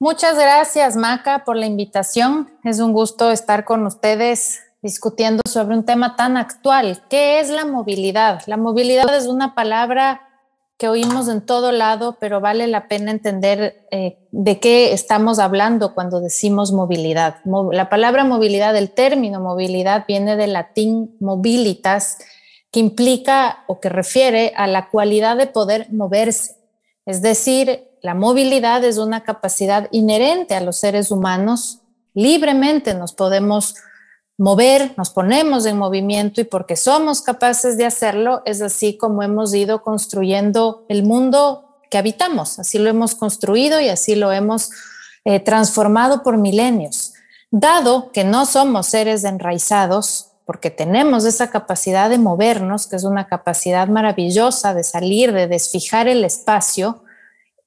Muchas gracias, Maca, por la invitación. Es un gusto estar con ustedes discutiendo sobre un tema tan actual. ¿Qué es la movilidad? La movilidad es una palabra que oímos en todo lado, pero vale la pena entender eh, de qué estamos hablando cuando decimos movilidad. la palabra movilidad, el término movilidad, viene del latín movilitas, que implica o que refiere a la cualidad de poder moverse. Es decir, la movilidad es una capacidad inherente a los seres humanos. Libremente nos podemos mover, nos ponemos en movimiento y porque somos capaces de hacerlo, es así como hemos ido construyendo el mundo que habitamos. Así lo hemos construido y así lo hemos eh, transformado por milenios. Dado que no somos seres enraizados, porque tenemos esa capacidad de movernos, que es una capacidad maravillosa de salir, de desfijar el espacio,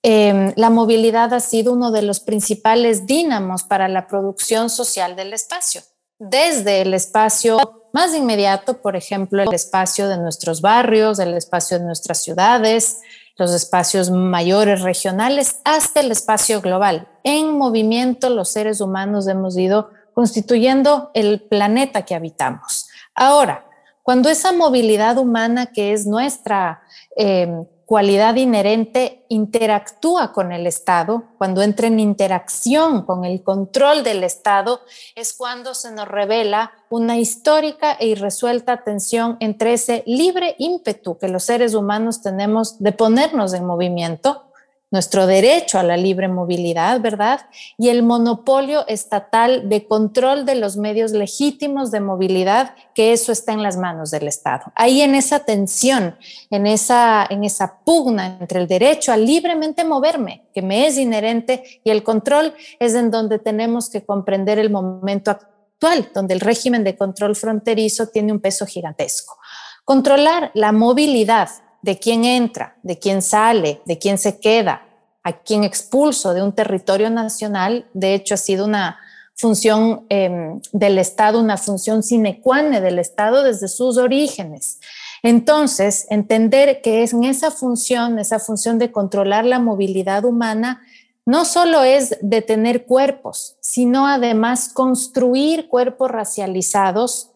Em, la movilidad ha sido uno de los principales dínamos para la producción social del espacio. Desde el espacio más inmediato, por ejemplo, el espacio de nuestros barrios, el espacio de nuestras ciudades, los espacios mayores regionales, hasta el espacio global. En movimiento los seres humanos hemos ido constituyendo el planeta que habitamos. Ahora, cuando esa movilidad humana que es nuestra em, cualidad inherente interactúa con el Estado, cuando entra en interacción con el control del Estado, es cuando se nos revela una histórica e irresuelta tensión entre ese libre ímpetu que los seres humanos tenemos de ponernos en movimiento nuestro derecho a la libre movilidad, ¿verdad? Y el monopolio estatal de control de los medios legítimos de movilidad, que eso está en las manos del Estado. Ahí en esa tensión, en esa, en esa pugna entre el derecho a libremente moverme, que me es inherente, y el control, es en donde tenemos que comprender el momento actual, donde el régimen de control fronterizo tiene un peso gigantesco. Controlar la movilidad de quién entra, de quién sale, de quién se queda, a quién expulso de un territorio nacional, de hecho ha sido una función em, del Estado, una función sine qua non del Estado desde sus orígenes. Entonces, entender que es en esa función, esa función de controlar la movilidad humana, no solo es detener cuerpos, sino además construir cuerpos racializados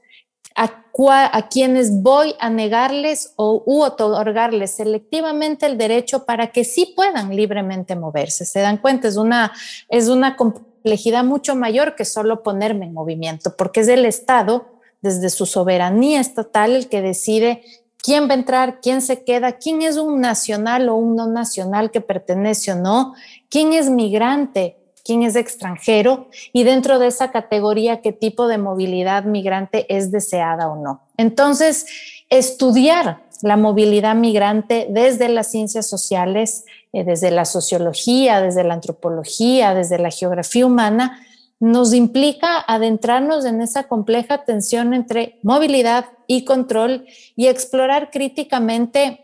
a quienes voy a negarles o, u otorgarles selectivamente el derecho para que sí puedan libremente moverse. ¿Se dan cuenta? Es una, es una complejidad mucho mayor que solo ponerme en movimiento, porque es el Estado desde su soberanía estatal el que decide quién va a entrar, quién se queda, quién es un nacional o un no nacional que pertenece o no, quién es migrante, quién es extranjero y dentro de esa categoría qué tipo de movilidad migrante es deseada o no. Entonces, estudiar la movilidad migrante desde las ciencias sociales, eh, desde la sociología, desde la antropología, desde la geografía humana, nos implica adentrarnos en esa compleja tensión entre movilidad y control y explorar críticamente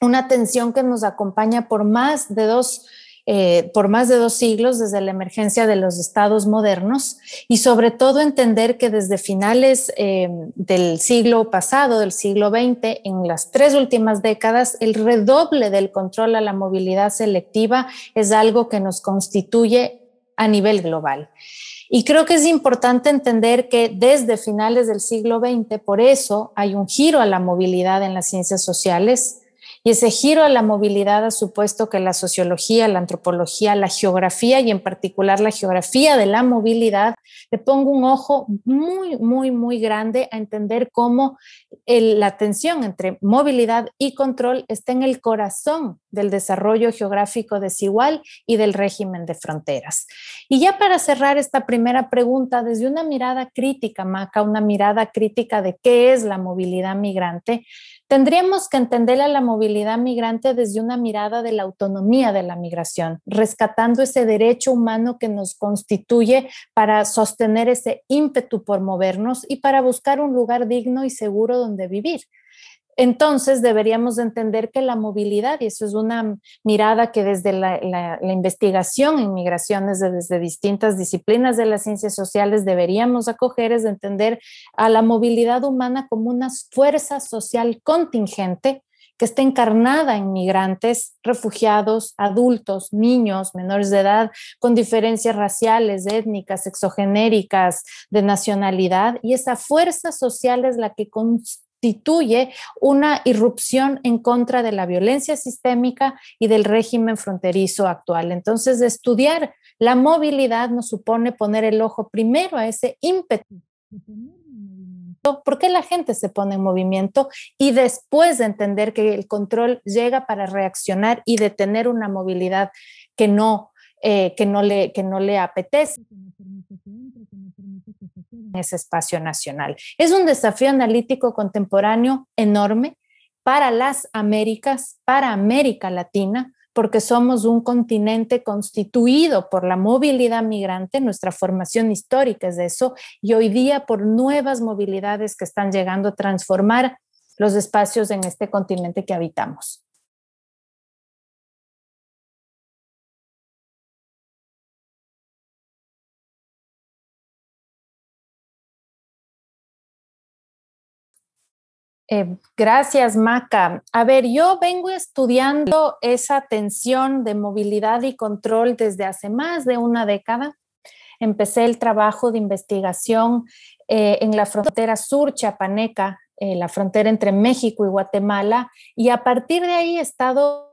una tensión que nos acompaña por más de dos eh, por más de dos siglos desde la emergencia de los estados modernos y sobre todo entender que desde finales eh, del siglo pasado, del siglo XX, en las tres últimas décadas, el redoble del control a la movilidad selectiva es algo que nos constituye a nivel global. Y creo que es importante entender que desde finales del siglo XX, por eso hay un giro a la movilidad en las ciencias sociales, y ese giro a la movilidad ha supuesto que la sociología, la antropología, la geografía y en particular la geografía de la movilidad le pongo un ojo muy, muy, muy grande a entender cómo la tensión entre movilidad y control está en el corazón del desarrollo geográfico desigual y del régimen de fronteras. Y ya para cerrar esta primera pregunta, desde una mirada crítica, Maca, una mirada crítica de qué es la movilidad migrante, tendríamos que entender a la movilidad migrante desde una mirada de la autonomía de la migración, rescatando ese derecho humano que nos constituye para sostener ese ímpetu por movernos y para buscar un lugar digno y seguro donde vivir entonces deberíamos entender que la movilidad, y eso es una mirada que desde la, investigación en migraciones, desde distintas disciplinas de las ciencias sociales, deberíamos acoger, es de entender a la movilidad humana como una fuerza social contingente que está encarnada en migrantes, refugiados, adultos, niños, menores de edad, con diferencias raciales, étnicas, exogenéricas, de nacionalidad. Y esa fuerza social es la que, constituye una irrupción en contra de la violencia sistémica y del régimen fronterizo actual. Entonces, estudiar la movilidad nos supone poner el ojo primero a ese ímpetu por qué la gente se pone en movimiento y después de entender que el control llega para reaccionar y detener una movilidad que no, eh, que no, le, que no le apetece ese espacio nacional. Es un desafío analítico contemporáneo enorme para las Américas, para América Latina, porque somos un continente constituido por la movilidad migrante, nuestra formación histórica es de eso, y hoy día por nuevas movilidades que están llegando a transformar los espacios en este continente que habitamos. Eh, gracias, Maca. A ver, yo vengo estudiando esa tensión de movilidad y control desde hace más de una década. Empecé el trabajo de investigación eh, en la frontera sur chiapaneca, eh, la frontera entre México y Guatemala, y a partir de ahí he estado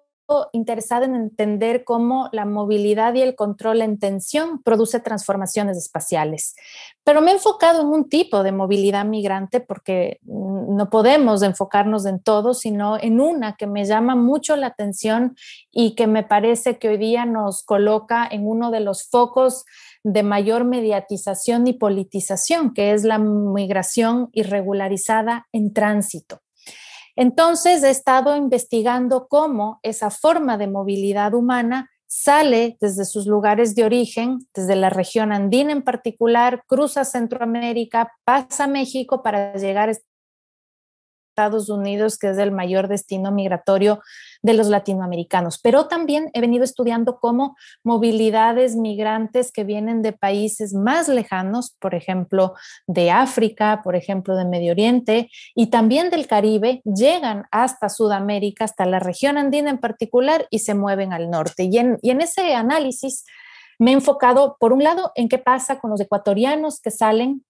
interesada en entender cómo la movilidad y el control en tensión produce transformaciones espaciales. Pero me he enfocado en un tipo de movilidad migrante porque no podemos enfocarnos en todo, sino en una que me llama mucho la atención y que me parece que hoy día nos coloca en uno de los focos de mayor mediatización y politización, que es la migración irregularizada en tránsito. Entonces he estado investigando cómo esa forma de movilidad humana sale desde sus lugares de origen, desde la región andina en particular, cruza Centroamérica, pasa México para llegar a Estados Unidos, que es el mayor destino migratorio de los latinoamericanos. Pero también he venido estudiando cómo movilidades migrantes que vienen de países más lejanos, por ejemplo, de África, por ejemplo, de Medio Oriente y también del Caribe, llegan hasta Sudamérica, hasta la región andina en particular, y se mueven al norte. Y en, y en ese análisis me he enfocado, por un lado, en qué pasa con los ecuatorianos que salen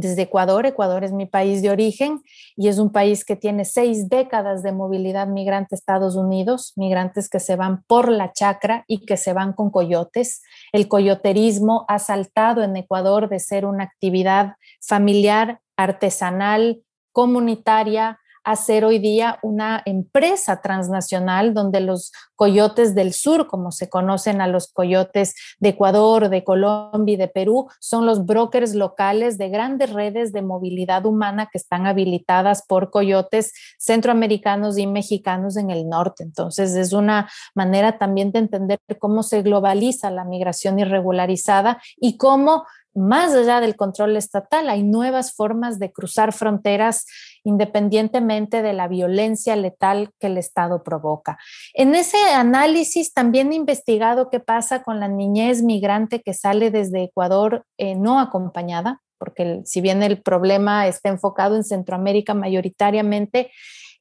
desde Ecuador. Ecuador es mi país de origen y es un país que tiene seis décadas de movilidad migrante a Estados Unidos, migrantes que se van por la chacra y que se van con coyotes. El coyoterismo ha saltado en Ecuador de ser una actividad familiar, artesanal, comunitaria, hacer hoy día una empresa transnacional donde los coyotes del sur, como se conocen a los coyotes de Ecuador, de Colombia y de Perú, son los brokers locales de grandes redes de movilidad humana que están habilitadas por coyotes centroamericanos y mexicanos en el norte. Entonces, es una manera también de entender cómo se globaliza la migración irregularizada y cómo más allá del control estatal, hay nuevas formas de cruzar fronteras independientemente de la violencia letal que el Estado provoca. En ese análisis también he investigado qué pasa con la niñez migrante que sale desde Ecuador eh, no acompañada, porque si bien el problema está enfocado en Centroamérica mayoritariamente,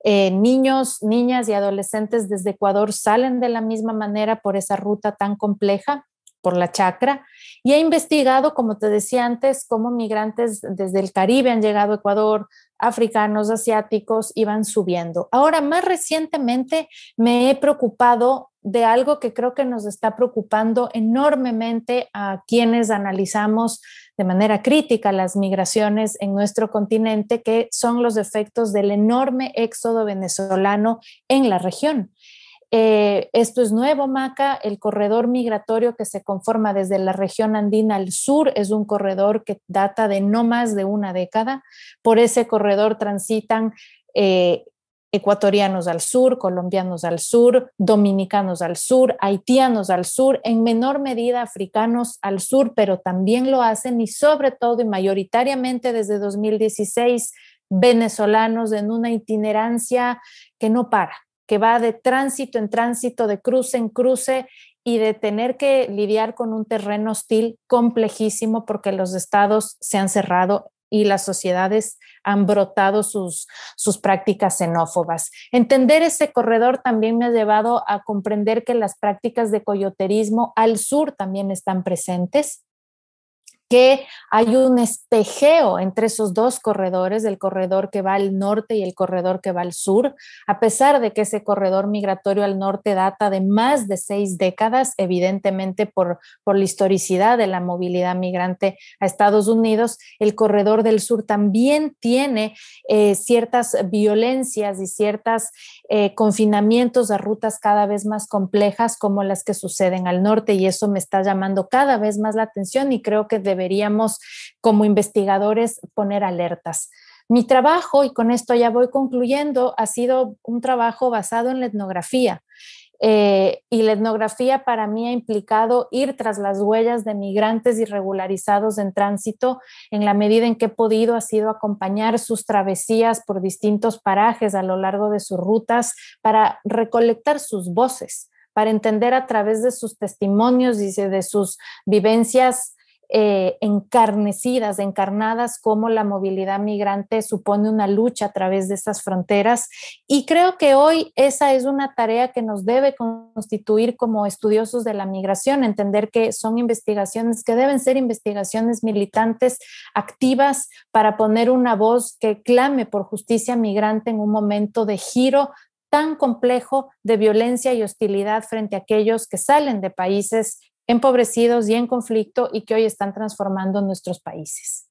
eh, niños, niñas y adolescentes desde Ecuador salen de la misma manera por esa ruta tan compleja por la chacra y he investigado, como te decía antes, cómo migrantes desde el Caribe han llegado a Ecuador, africanos, asiáticos, iban subiendo. Ahora, más recientemente me he preocupado de algo que creo que nos está preocupando enormemente a quienes analizamos de manera crítica las migraciones en nuestro continente, que son los efectos del enorme éxodo venezolano en la región. Eh, esto es nuevo, Maca. El corredor migratorio que se conforma desde la región andina al sur es un corredor que data de no más de una década. Por ese corredor transitan eh, ecuatorianos al sur, colombianos al sur, dominicanos al sur, haitianos al sur, en menor medida africanos al sur, pero también lo hacen y sobre todo y mayoritariamente desde 2016 venezolanos en una itinerancia que no para, que va de tránsito en tránsito, de cruce en cruce y de tener que lidiar con un terreno hostil complejísimo porque los estados se han cerrado y las sociedades han brotado sus, sus prácticas xenófobas. Entender ese corredor también me ha llevado a comprender que las prácticas de coyoterismo al sur también están presentes que hay un espejeo entre esos dos corredores, el corredor que va al norte y el corredor que va al sur, a pesar de que ese corredor migratorio al norte data de más de seis décadas, evidentemente por, por la historicidad de la movilidad migrante a Estados Unidos, el corredor del sur también tiene eh, ciertas violencias y ciertos eh, confinamientos de rutas cada vez más complejas como las que suceden al norte y eso me está llamando cada vez más la atención y creo que debe deberíamos como investigadores poner alertas. Mi trabajo, y con esto ya voy concluyendo, ha sido un trabajo basado en la etnografía. Eh, y la etnografía para mí ha implicado ir tras las huellas de migrantes irregularizados en tránsito en la medida en que he podido, ha sido acompañar sus travesías por distintos parajes a lo largo de sus rutas para recolectar sus voces, para entender a través de sus testimonios y de sus vivencias eh, encarnecidas, encarnadas, como la movilidad migrante supone una lucha a través de esas fronteras. Y creo que hoy esa es una tarea que nos debe constituir como estudiosos de la migración, entender que son investigaciones que deben ser investigaciones militantes activas para poner una voz que clame por justicia migrante en un momento de giro tan complejo de violencia y hostilidad frente a aquellos que salen de países empobrecidos y en conflicto y que hoy están transformando nuestros países.